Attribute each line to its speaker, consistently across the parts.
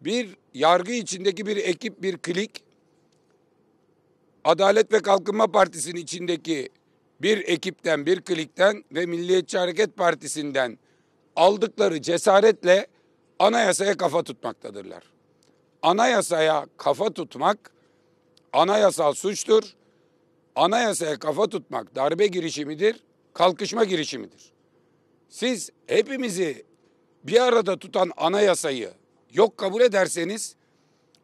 Speaker 1: Bir yargı içindeki bir ekip, bir klik, Adalet ve Kalkınma Partisi'nin içindeki bir ekipten, bir klikten ve Milliyetçi Hareket Partisi'nden aldıkları cesaretle anayasaya kafa tutmaktadırlar. Anayasaya kafa tutmak anayasal suçtur. Anayasaya kafa tutmak darbe girişimidir, kalkışma girişimidir. Siz hepimizi bir arada tutan anayasayı yok kabul ederseniz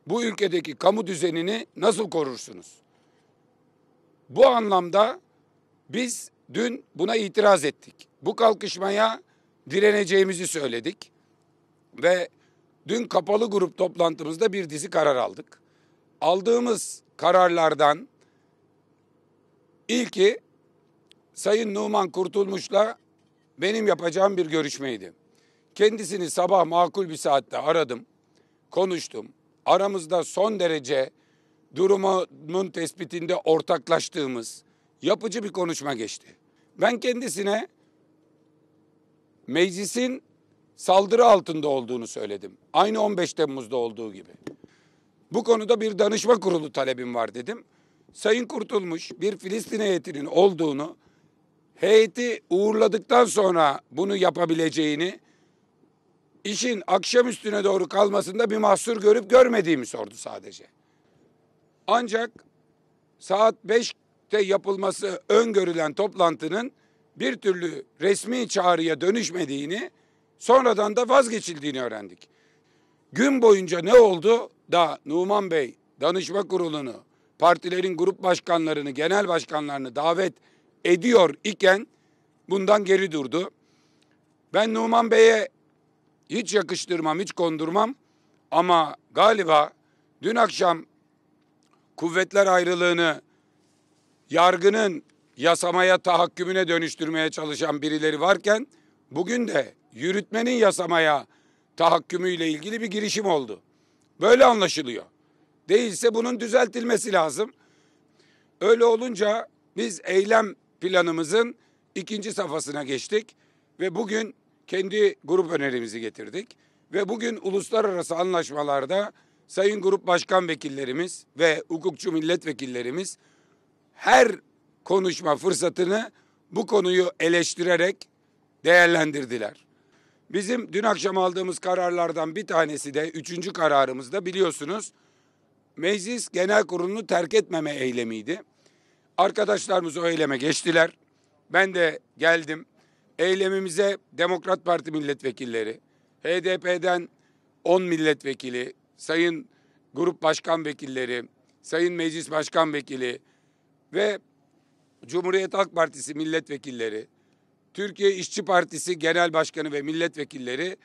Speaker 1: bu ülkedeki kamu düzenini nasıl korursunuz? Bu anlamda biz dün buna itiraz ettik. Bu kalkışmaya direneceğimizi söyledik ve dün kapalı grup toplantımızda bir dizi karar aldık. Aldığımız kararlardan ilki Sayın Numan Kurtulmuş'la benim yapacağım bir görüşmeydi. Kendisini sabah makul bir saatte aradım, konuştum. Aramızda son derece durumun tespitinde ortaklaştığımız yapıcı bir konuşma geçti. Ben kendisine meclisin saldırı altında olduğunu söyledim. Aynı 15 Temmuz'da olduğu gibi. Bu konuda bir danışma kurulu talebim var dedim. Sayın Kurtulmuş bir Filistin heyetinin olduğunu, heyeti uğurladıktan sonra bunu yapabileceğini işin akşam üstüne doğru kalmasında bir mahsur görüp görmediğimi sordu sadece. Ancak saat 5'te yapılması öngörülen toplantının bir türlü resmi çağrıya dönüşmediğini, sonradan da vazgeçildiğini öğrendik. Gün boyunca ne oldu da Numan Bey danışma kurulunu, partilerin grup başkanlarını, genel başkanlarını davet ediyor iken bundan geri durdu. Ben Numan Bey'e hiç yakıştırmam, hiç kondurmam ama galiba dün akşam kuvvetler ayrılığını yargının yasamaya tahakkümüne dönüştürmeye çalışan birileri varken bugün de yürütmenin yasamaya tahakkümüyle ilgili bir girişim oldu. Böyle anlaşılıyor. Değilse bunun düzeltilmesi lazım. Öyle olunca biz eylem planımızın ikinci safhasına geçtik ve bugün kendi grup önerimizi getirdik ve bugün uluslararası anlaşmalarda sayın grup başkan vekillerimiz ve hukukçu milletvekillerimiz her konuşma fırsatını bu konuyu eleştirerek değerlendirdiler. Bizim dün akşam aldığımız kararlardan bir tanesi de üçüncü kararımızda biliyorsunuz meclis genel kurulunu terk etmeme eylemiydi. Arkadaşlarımız o eyleme geçtiler. Ben de geldim Eylemimize Demokrat Parti milletvekilleri, HDP'den 10 milletvekili, sayın grup başkan vekilleri, sayın meclis başkan vekili ve Cumhuriyet Halk Partisi milletvekilleri, Türkiye İşçi Partisi Genel Başkanı ve milletvekilleri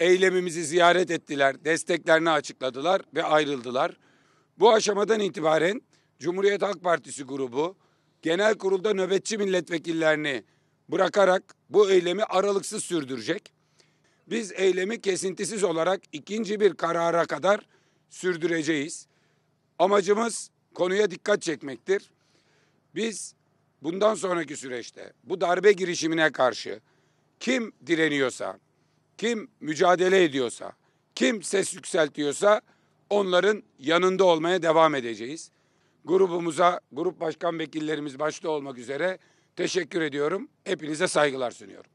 Speaker 1: eylemimizi ziyaret ettiler, desteklerini açıkladılar ve ayrıldılar. Bu aşamadan itibaren Cumhuriyet Halk Partisi grubu genel kurulda nöbetçi milletvekillerini bırakarak bu eylemi aralıksız sürdürecek. Biz eylemi kesintisiz olarak ikinci bir karara kadar sürdüreceğiz. Amacımız konuya dikkat çekmektir. Biz bundan sonraki süreçte bu darbe girişimine karşı kim direniyorsa, kim mücadele ediyorsa, kim ses yükseltiyorsa onların yanında olmaya devam edeceğiz. Grubumuza, grup başkan vekillerimiz başta olmak üzere Teşekkür ediyorum. Hepinize saygılar sunuyorum.